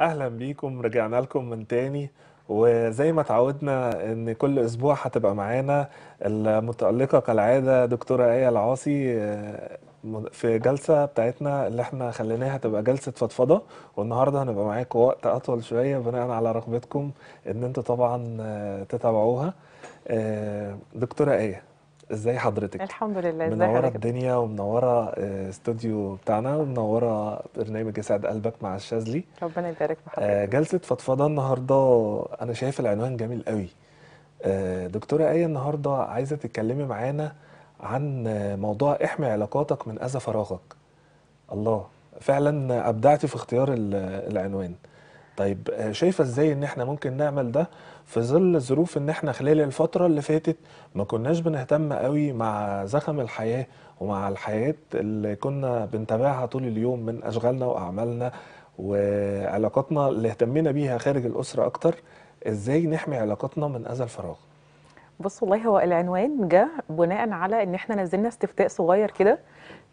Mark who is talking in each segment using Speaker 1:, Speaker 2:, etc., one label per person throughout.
Speaker 1: اهلا بيكم رجعنا لكم من تاني وزي ما اتعودنا ان كل اسبوع هتبقى معانا المتالقه كالعاده دكتوره ايه العاصي آه، في جلسه بتاعتنا اللي احنا خليناها تبقى جلسه فضفضه والنهارده هنبقى معاكم وقت اطول شويه بناء على رغبتكم ان انتوا طبعا آه، تتابعوها آه، دكتوره ايه ازاي حضرتك
Speaker 2: الحمد لله ازاي منوره
Speaker 1: الدنيا ومنوره آه، استوديو بتاعنا ومنوره برنامج يسعد قلبك مع الشاذلي ربنا يبارك في آه، حضرتك جلسه فضفضه النهارده انا شايف العنوان جميل قوي آه، دكتوره ايه النهارده عايزه تتكلمي معانا عن موضوع احمي علاقاتك من اذى فراغك الله فعلا ابدعتي في اختيار العنوان طيب آه، شايفه ازاي ان احنا ممكن نعمل ده في ظل ظروف ان احنا خلال الفتره اللي فاتت ما كناش بنهتم قوي مع زخم الحياه ومع الحياه اللي كنا بنتابعها طول اليوم من اشغالنا واعمالنا وعلاقاتنا اللي اهتمينا بيها خارج الاسره اكتر ازاي نحمي علاقاتنا من اذى الفراغ
Speaker 2: بص والله هو العنوان جه بناء على ان احنا نزلنا استفتاء صغير كده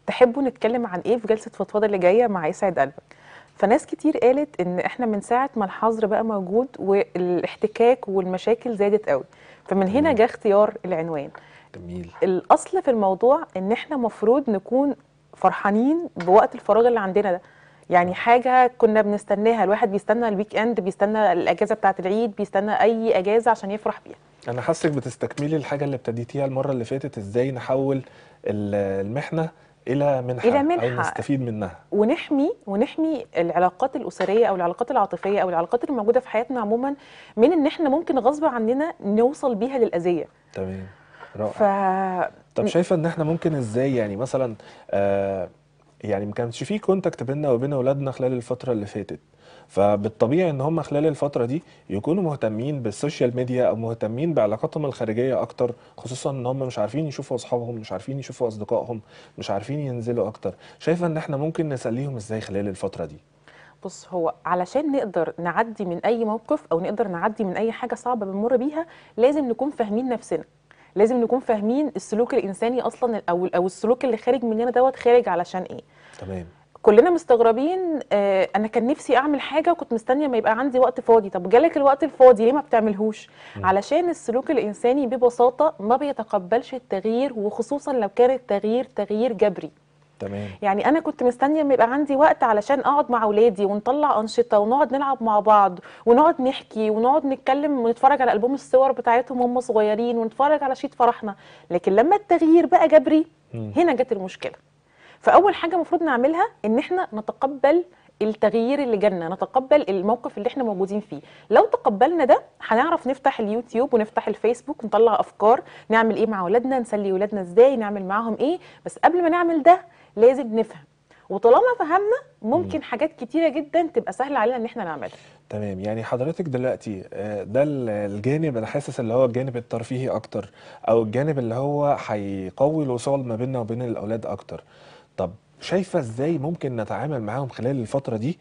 Speaker 2: تحبوا نتكلم عن ايه في جلسه فضفاضه اللي جايه مع يسعد قلبك فناس كتير قالت ان احنا من ساعه ما الحظر بقى موجود والاحتكاك والمشاكل زادت قوي فمن هنا جه اختيار العنوان جميل الاصل في الموضوع ان احنا مفروض نكون فرحانين بوقت الفراغ اللي عندنا ده يعني حاجه كنا بنستناها الواحد بيستنى الويك اند بيستنى الاجازه بتاعه العيد بيستنى اي اجازه عشان يفرح بيها
Speaker 1: انا حاسك بتستكملي الحاجه اللي ابتديتيها المره اللي فاتت ازاي نحول المحنه الى منحه الى منحه نستفيد منها
Speaker 2: ونحمي ونحمي العلاقات الاسريه او العلاقات العاطفيه او العلاقات الموجوده في حياتنا عموما من ان احنا ممكن غصب عننا نوصل بيها للاذيه
Speaker 1: تمام رائع
Speaker 2: ف...
Speaker 1: طب شايفه ان احنا ممكن ازاي يعني مثلا آه يعني ما كانش في كونتاكت بيننا وبين اولادنا خلال الفتره اللي فاتت فبالطبيعي ان هم خلال الفتره دي يكونوا مهتمين بالسوشيال ميديا او مهتمين بعلاقاتهم الخارجيه اكتر خصوصا ان هم مش عارفين يشوفوا اصحابهم مش عارفين يشوفوا اصدقائهم مش عارفين ينزلوا اكتر شايفه ان احنا ممكن نسليهم ازاي خلال الفتره دي
Speaker 2: بص هو علشان نقدر نعدي من اي موقف او نقدر نعدي من اي حاجه صعبه بنمر بيها لازم نكون فاهمين نفسنا لازم نكون فاهمين السلوك الانساني اصلا او او السلوك اللي خارج مننا دوت خارج علشان ايه تمام كلنا مستغربين آه، انا كان نفسي اعمل حاجه وكنت مستنيه ما يبقى عندي وقت فاضي طب جالك الوقت الفاضي ليه ما بتعملهوش علشان السلوك الانساني ببساطه ما بيتقبلش التغيير وخصوصا لو كان التغيير تغيير جبري تمام يعني انا كنت مستنيه ما يبقى عندي وقت علشان اقعد مع اولادي ونطلع انشطه ونقعد نلعب مع بعض ونقعد نحكي ونقعد نتكلم ونتفرج على البوم الصور بتاعتهم وهم صغيرين ونتفرج على شيء فرحنا لكن لما التغيير بقى جبري م. هنا جت المشكله فاول حاجه المفروض نعملها ان احنا نتقبل التغيير اللي جالنا نتقبل الموقف اللي احنا موجودين فيه لو تقبلنا ده هنعرف نفتح اليوتيوب ونفتح الفيسبوك ونطلع افكار نعمل ايه مع اولادنا نسلي اولادنا ازاي نعمل معاهم ايه بس قبل ما نعمل ده لازم نفهم وطالما فهمنا ممكن حاجات كتيره جدا تبقى سهله علينا ان احنا نعملها
Speaker 1: تمام يعني حضرتك دلوقتي آه، ده الجانب انا حاسس اللي هو الجانب الترفيهي اكتر او الجانب اللي هو هيقوي الوصال ما بيننا وبين الاولاد اكتر طب شايفة إزاي ممكن نتعامل معاهم خلال الفترة دي؟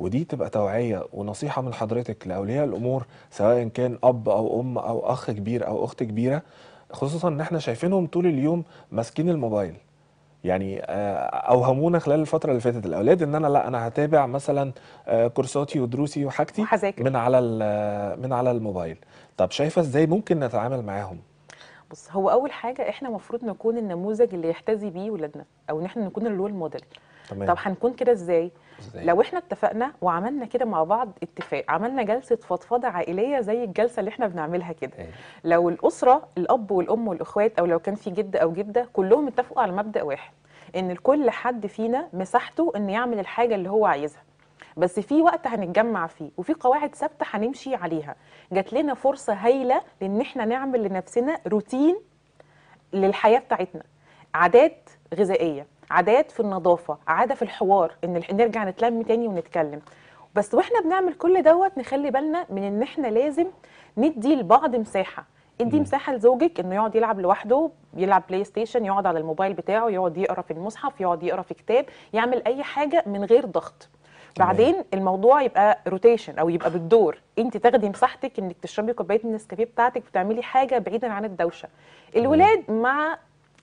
Speaker 1: ودي تبقى توعية ونصيحة من حضرتك لأولياء الأمور سواء كان أب أو أم أو أخ كبير أو أخت كبيرة خصوصا إن إحنا شايفينهم طول اليوم ماسكين الموبايل. يعني آه، أوهمونا خلال الفترة اللي فاتت الأولاد إن أنا لأ أنا هتابع مثلا آه، كورساتي ودروسي وحاجتي من على آه، من على الموبايل. طب شايفة إزاي ممكن نتعامل معاهم؟
Speaker 2: بص هو اول حاجه احنا المفروض نكون النموذج اللي يحتذي بيه ولادنا او ان احنا نكون الرول موديل تمام. طب هنكون كده ازاي ازاي لو احنا اتفقنا وعملنا كده مع بعض اتفاق عملنا جلسه فضفضه عائليه زي الجلسه اللي احنا بنعملها كده ايه. لو الاسره الاب والام والاخوات او لو كان في جد او جده كلهم اتفقوا على مبدا واحد ان لكل حد فينا مساحته ان يعمل الحاجه اللي هو عايزها بس في وقت هنتجمع فيه وفي قواعد ثابته هنمشي عليها جات لنا فرصه هايله لان احنا نعمل لنفسنا روتين للحياه بتاعتنا عادات غذائيه عادات في النظافه عاده في الحوار ان نرجع نتلم تاني ونتكلم بس واحنا بنعمل كل دوت نخلي بالنا من ان احنا لازم ندي لبعض مساحه ادي مساحه لزوجك انه يقعد يلعب لوحده يلعب بلاي ستيشن يقعد على الموبايل بتاعه يقعد يقرا في المصحف يقعد يقرا في كتاب يعمل اي حاجه من غير ضغط بعدين الموضوع يبقى روتيشن او يبقى بالدور انت تاخدي مساحتك انك تشربي كوبايه النسكافيه بتاعتك وتعملي حاجه بعيدا عن الدوشه الولاد مع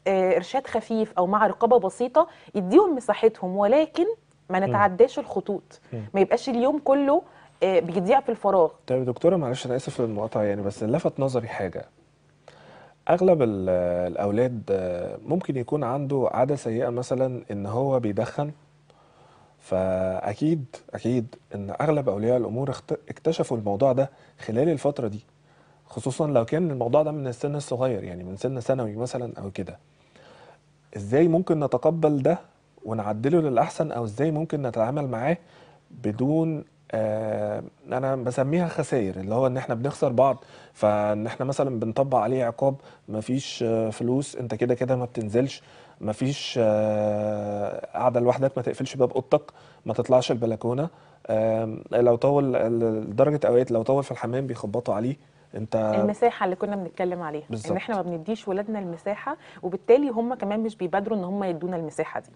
Speaker 2: آه، ارشاد خفيف او مع رقابه بسيطه يديهم مساحتهم ولكن ما نتعداش الخطوط ما يبقاش اليوم كله آه، بيضيع في الفراغ
Speaker 1: طيب يا دكتوره معلش انا اسف للمقاطعه يعني بس لفت نظري حاجه اغلب الاولاد آه، ممكن يكون عنده عاده سيئه مثلا ان هو بيدخن فاكيد اكيد ان اغلب اولياء الامور اكتشفوا الموضوع ده خلال الفتره دي خصوصا لو كان الموضوع ده من السن الصغير يعني من سن ثانوي مثلا او كده ازاي ممكن نتقبل ده ونعدله للاحسن او ازاي ممكن نتعامل معاه بدون آه انا بسميها خسائر اللي هو ان احنا بنخسر بعض فان احنا مثلا بنطبق عليه عقاب مفيش فلوس انت كده كده ما بتنزلش مفيش آه، قاعده لوحدك ما تقفلش باب اوضتك ما تطلعش البلكونه لو طول درجه اوقات لو طول في الحمام بيخبطوا عليه انت المساحه
Speaker 2: اللي كنا بنتكلم عليها بالزبط. ان احنا ما بنديش ولادنا المساحه وبالتالي هم كمان مش بيبادروا ان هم يدونا المساحه دي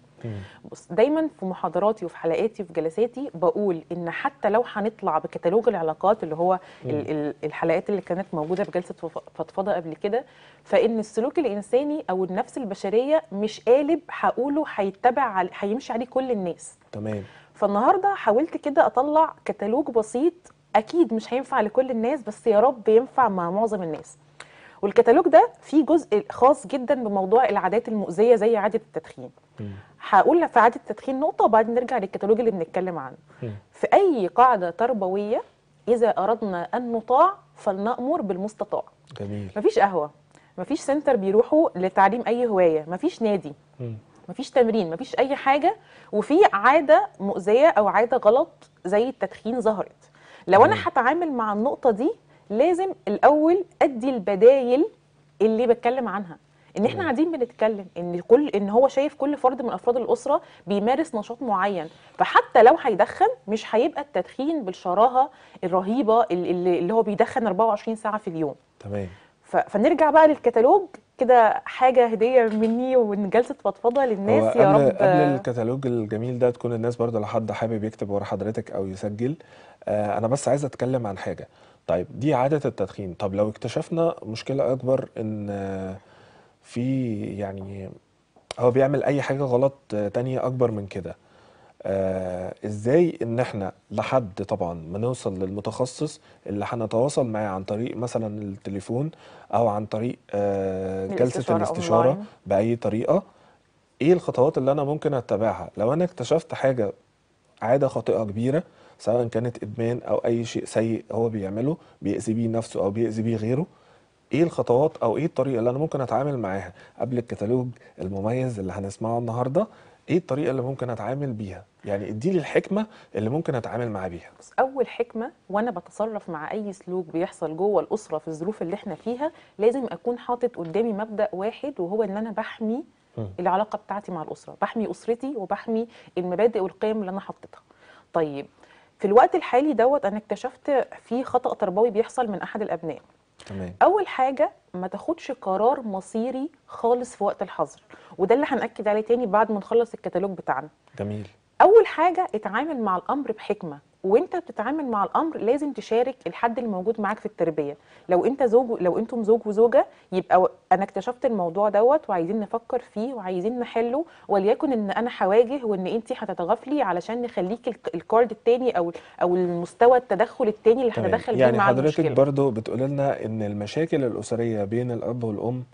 Speaker 2: بص دايما في محاضراتي وفي حلقاتي وفي جلساتي بقول ان حتى لو هنطلع بكتالوج العلاقات اللي هو ال ال الحلقات اللي كانت موجوده في جلسه فضفضه قبل كده فان السلوك الانساني او النفس البشريه مش قالب هقوله هيتبع هيمشي عليه كل الناس تمام فالنهارده حاولت كده اطلع كتالوج بسيط اكيد مش هينفع لكل الناس بس يا رب ينفع مع معظم الناس والكتالوج ده فيه جزء خاص جدا بموضوع العادات المؤذيه زي عاده التدخين هقول في عاده التدخين نقطه وبعدين نرجع للكتالوج اللي بنتكلم عنه في اي قاعده تربويه اذا اردنا ان نطاع فلنامر بالمستطاع جميل مفيش قهوه مفيش سنتر بيروحوا لتعليم اي هوايه مفيش نادي مفيش تمرين مفيش اي حاجه وفي عاده مؤذيه او عاده غلط زي التدخين ظهرت لو انا هتعامل مع النقطه دي لازم الاول ادي البدايل اللي بتكلم عنها ان احنا قاعدين بنتكلم ان كل ان هو شايف كل فرد من افراد الاسره بيمارس نشاط معين فحتى لو هيدخن مش هيبقى التدخين بالشراهه الرهيبه اللي, اللي هو بيدخن 24 ساعه في اليوم تمام فنرجع بقى للكتالوج كده حاجه هديه مني ومن جلسه فضفضه للناس يا رب قبل
Speaker 1: الكتالوج الجميل ده تكون الناس برضه لو حد حابب يكتب ورا حضرتك او يسجل آه، انا بس عايز اتكلم عن حاجه طيب دي عاده التدخين طب لو اكتشفنا مشكله اكبر ان آه، في يعني هو بيعمل اي حاجه غلط آه، تانية اكبر من كده آه ازاي ان احنا لحد طبعا ما نوصل للمتخصص اللي هنتواصل معاه عن طريق مثلا التليفون او عن طريق آه جلسه الاستشاره أونلاين. باي طريقه ايه الخطوات اللي انا ممكن اتبعها لو انا اكتشفت حاجه عاده خاطئه كبيره سواء كانت ادمان او اي شيء سيء هو بيعمله بيأذي بيه نفسه او بيأذي بيه غيره ايه الخطوات او ايه الطريقه اللي انا ممكن اتعامل معاها قبل الكتالوج المميز اللي هنسمعه النهارده ايه الطريقه اللي ممكن اتعامل بيها يعني ادي لي الحكمه اللي ممكن اتعامل معاه بيها
Speaker 2: اول حكمه وانا بتصرف مع اي سلوك بيحصل جوه الاسره في الظروف اللي احنا فيها لازم اكون حاطط قدامي مبدا واحد وهو ان انا بحمي العلاقه بتاعتي مع الاسره بحمي اسرتي وبحمي المبادئ والقيم اللي انا حطيتها طيب في الوقت الحالي دوت انا اكتشفت في خطا تربوي بيحصل من احد الابناء تمام. اول حاجه ما تاخدش قرار مصيري خالص في وقت الحظر وده اللي هنأكد عليه تاني بعد ما نخلص الكتالوج بتاعنا جميل اول حاجه اتعامل مع الامر بحكمه وانت بتتعامل مع الامر لازم تشارك الحد اللي موجود معاك في التربيه لو انت زوج لو انتم زوج وزوجه يبقى انا اكتشفت الموضوع دوت وعايزين نفكر فيه وعايزين نحله وليكن ان انا هواجه وان انت هتتغافلي علشان نخليك الكارد الثاني او او المستوى التدخل الثاني اللي هندخل بيه يعني حضرتك
Speaker 1: برضو بتقول لنا ان المشاكل الاسريه بين الاب والام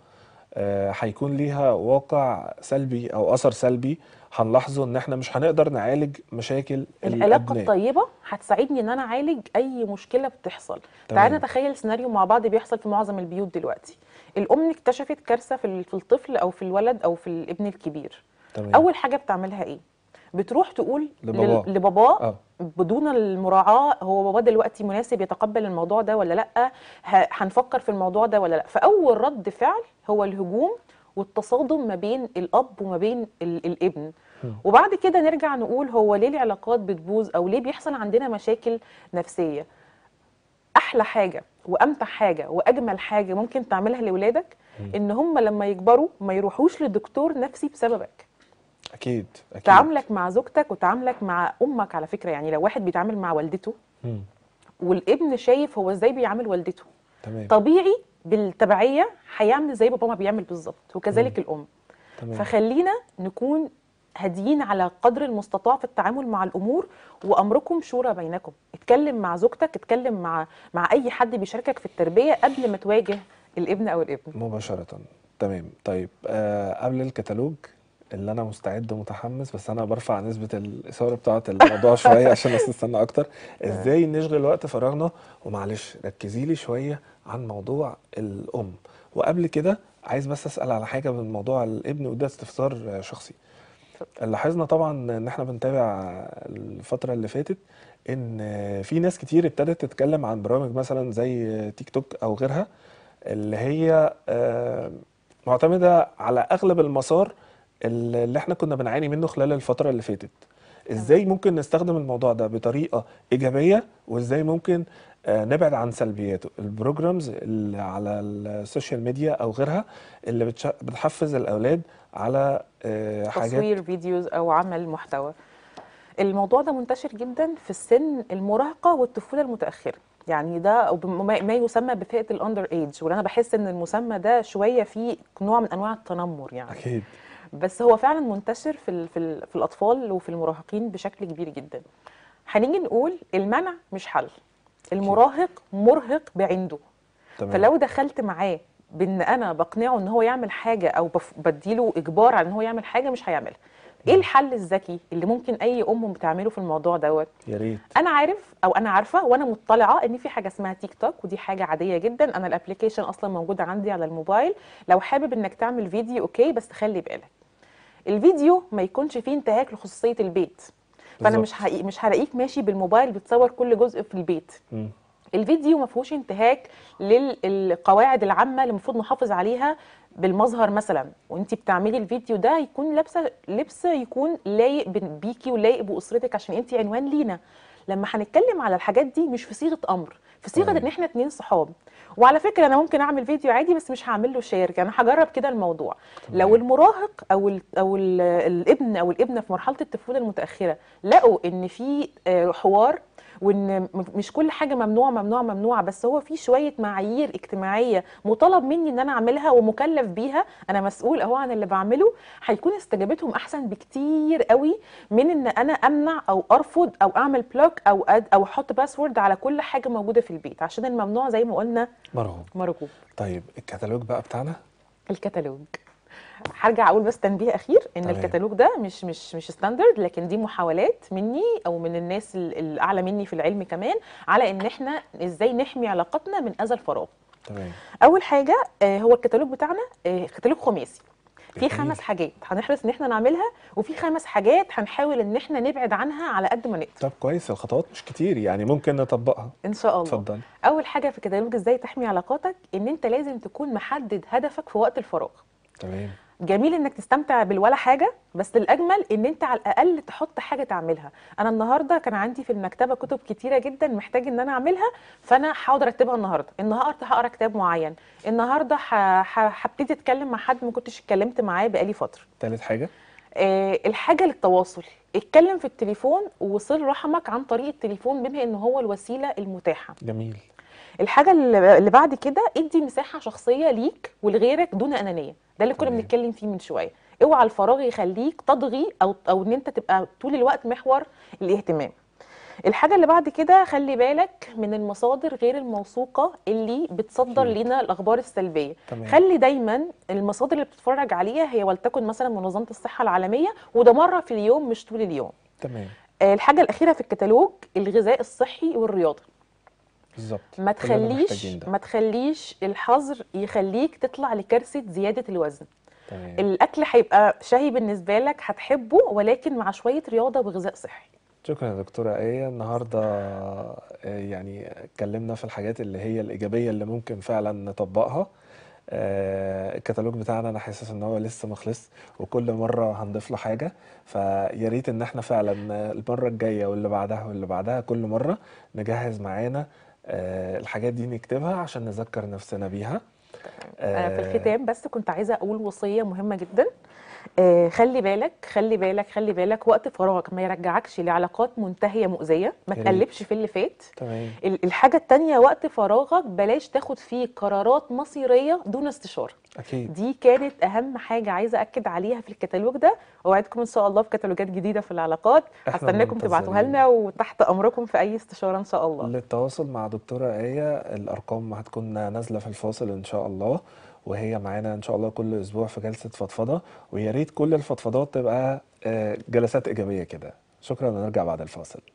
Speaker 1: آه، هيكون آه ليها واقع سلبي او اثر سلبي هنلاحظه ان احنا مش هنقدر نعالج مشاكل العلاقه الأبناء.
Speaker 2: الطيبه هتساعدني ان انا اعالج اي مشكله بتحصل تعالى نتخيل سيناريو مع بعض بيحصل في معظم البيوت دلوقتي الام اكتشفت كارثه في الطفل او في الولد او في الابن الكبير تمام. اول حاجه بتعملها ايه بتروح تقول لباباه, لباباه آه. بدون المراعاه هو بابا دلوقتي مناسب يتقبل الموضوع ده ولا لا هنفكر في الموضوع ده ولا لا فاول رد فعل هو الهجوم والتصادم ما بين الاب وما بين الابن وبعد كده نرجع نقول هو ليه العلاقات بتبوظ او ليه بيحصل عندنا مشاكل نفسيه احلى حاجه وامتع حاجه واجمل حاجه ممكن تعملها لاولادك ان هم لما يكبروا ما يروحوش لدكتور نفسي بسببك
Speaker 1: اكيد اكيد تعاملك
Speaker 2: مع زوجتك وتعاملك مع امك على فكره يعني لو واحد بيتعامل مع والدته م. والابن شايف هو ازاي بيعامل والدته تمام. طبيعي بالتبعيه هيعمل زي بابا ما بيعمل بالظبط وكذلك مم. الام تمام. فخلينا نكون هاديين على قدر المستطاع في التعامل مع الامور وامركم شورى بينكم اتكلم مع زوجتك اتكلم مع مع اي حد بيشاركك في التربيه قبل ما تواجه الابن او الابن مباشره
Speaker 1: تمام طيب آه قبل الكتالوج اللي انا مستعد ومتحمس بس انا برفع نسبه الاثاره بتاعه الموضوع شويه عشان استنى اكتر آه. ازاي نشغل وقت فراغنا ومعلش ركزي لي شويه عن موضوع الام وقبل كده عايز بس اسال على حاجه من موضوع الابن وده استفسار شخصي لاحظنا طبعا ان احنا بنتابع الفتره اللي فاتت ان في ناس كتير ابتدت تتكلم عن برامج مثلا زي تيك توك او غيرها اللي هي آه، معتمده على اغلب المسار اللي احنا كنا بنعاني منه خلال الفتره اللي فاتت ازاي ممكن نستخدم الموضوع ده بطريقه ايجابيه وازاي ممكن آه، نبعد عن سلبياته البروجرامز اللي على السوشيال ميديا او غيرها اللي بتحفز الاولاد على آه، حاجات تصوير
Speaker 2: فيديوز او عمل محتوى الموضوع ده منتشر جدا في السن المراهقه والطفوله المتاخره يعني ده ما يسمى بفئه الاندر ايج وانا بحس ان المسمى ده شويه فيه نوع من انواع التنمر يعني اكيد بس هو فعلا منتشر في في, في الاطفال وفي المراهقين بشكل كبير جدا هنيجي نقول المنع مش حل المراهق مرهق بعنده تمام. فلو دخلت معاه بان انا بقنعه ان هو يعمل حاجه او بديله اجبار على ان هو يعمل حاجه مش هيعملها ايه الحل الذكي اللي ممكن اي ام بتعمله في الموضوع دوت يا ريت انا عارف او انا عارفه وانا مطلعه ان في حاجه اسمها تيك توك ودي حاجه عاديه جدا انا الابلكيشن اصلا موجود عندي على الموبايل لو حابب انك تعمل فيديو اوكي بس خلي بالك الفيديو ما يكونش فيه انتهاك لخصوصيه البيت
Speaker 1: فانا مش حقيق
Speaker 2: مش هلاقيك ماشي بالموبايل بتصور كل جزء في البيت م. الفيديو ما فيهوش انتهاك للقواعد العامه اللي المفروض نحافظ عليها بالمظهر مثلا وانت بتعملي الفيديو ده يكون لابسه لبس يكون لايق بيكي ولايق باسرتك عشان انت عنوان لينا لما هنتكلم على الحاجات دي مش في صيغه امر في صيغه ان احنا اتنين صحاب وعلى فكره انا ممكن اعمل فيديو عادي بس مش هعمل له شير يعني انا هجرب كده الموضوع طبعا. لو المراهق او الـ او الـ الابن او الابنه في مرحله الطفوله المتاخره لقوا ان في آه، حوار وان مش كل حاجه ممنوعه ممنوعه ممنوعه بس هو في شويه معايير اجتماعيه مطالب مني ان انا اعملها ومكلف بيها انا مسؤول اهو عن اللي بعمله هيكون استجابتهم احسن بكتير قوي من ان انا امنع او ارفض او اعمل بلوك او أد او احط باسورد على كل حاجه موجوده في البيت عشان الممنوع زي ما قلنا مرغوب مرغوب
Speaker 1: طيب الكتالوج بقى بتاعنا
Speaker 2: الكتالوج هرجع اقول بس تنبيه اخير ان طيب. الكتالوج ده مش مش مش ستاندرد لكن دي محاولات مني او من الناس الاعلى مني في العلم كمان على ان احنا ازاي نحمي علاقتنا من اذى الفراغ تمام اول حاجه آه، هو الكتالوج بتاعنا آه، كتالوج خماسي في خمس حاجات هنحرص ان احنا نعملها وفي خمس حاجات هنحاول ان احنا نبعد عنها على قد ما نقدر
Speaker 1: طب كويس الخطوات مش كتير يعني ممكن نطبقها
Speaker 2: ان شاء الله اتفضل اول حاجه في كتالوج ازاي تحمي علاقاتك ان انت لازم تكون محدد هدفك في وقت الفراغ تمام جميل انك تستمتع بالولا حاجه بس الاجمل ان انت على الاقل تحط حاجه تعملها انا النهارده كان عندي في المكتبه كتب كتيره جدا محتاج ان انا اعملها فانا هقعد ارتبها النهارده النهارده هقرا كتاب معين النهارده هبتدي اتكلم مع حد ما كنتش اتكلمت معاه بقالي فتره تالت حاجه آه الحاجه للتواصل اتكلم في التليفون وصل رحمك عن طريق التليفون بما ان هو الوسيله المتاحه جميل الحاجه اللي بعد كده ادي مساحه شخصيه ليك ولغيرك دون انانيه ده اللي كنا بنتكلم فيه من شويه اوعى الفراغ يخليك تضغي او او ان انت تبقى طول الوقت محور الاهتمام الحاجة اللي بعد كده خلي بالك من المصادر غير الموثوقة اللي بتصدر لنا الأخبار السلبية تمام. خلي دايما المصادر اللي بتتفرج عليها هي ولتكن مثلا منظمة الصحة العالمية وده مرة في اليوم مش طول اليوم تمام آه، الحاجة الأخيرة في الكتالوج الغذاء الصحي والرياضة بالظبط ما تخليش ما تخليش الحظر يخليك تطلع لكارثه زياده الوزن تمام. الاكل هيبقى شهي بالنسبه لك هتحبه ولكن مع شويه رياضه وغذاء صحي
Speaker 1: شكرا يا دكتورة آية النهاردة آه، يعني اتكلمنا في الحاجات اللي هي الإيجابية اللي ممكن فعلا نطبقها آه، الكتالوج بتاعنا أنا حاسس إن هو لسه مخلص وكل مرة هنضيف له حاجة فيا ريت إن إحنا فعلا آه، المرة الجاية واللي بعدها واللي بعدها كل مرة نجهز معانا آه، الحاجات دي نكتبها عشان نذكر نفسنا بيها انا آه، في الختام
Speaker 2: بس كنت عايزه اقول وصيه مهمه جدا آه خلي بالك خلي بالك خلي بالك وقت فراغك ما يرجعكش لعلاقات منتهيه مؤذيه ما تقلبش في اللي فات طبعاً. الحاجه الثانيه وقت فراغك بلاش تاخد فيه قرارات مصيريه دون استشاره أكيد. دي كانت اهم حاجه عايزه اكد عليها في الكتالوج ده اوعدكم ان شاء الله في كتالوجات جديده في العلاقات هستناكم تبعتوها لنا
Speaker 1: وتحت امركم في اي استشاره ان شاء الله للتواصل مع دكتوره ايه الارقام هتكون نازله في الفاصل ان شاء الله وهي معانا ان شاء الله كل اسبوع في جلسه فضفضه ويا ريت كل الفضفضات تبقى آه، جلسات ايجابيه كده شكرا ونرجع بعد الفاصل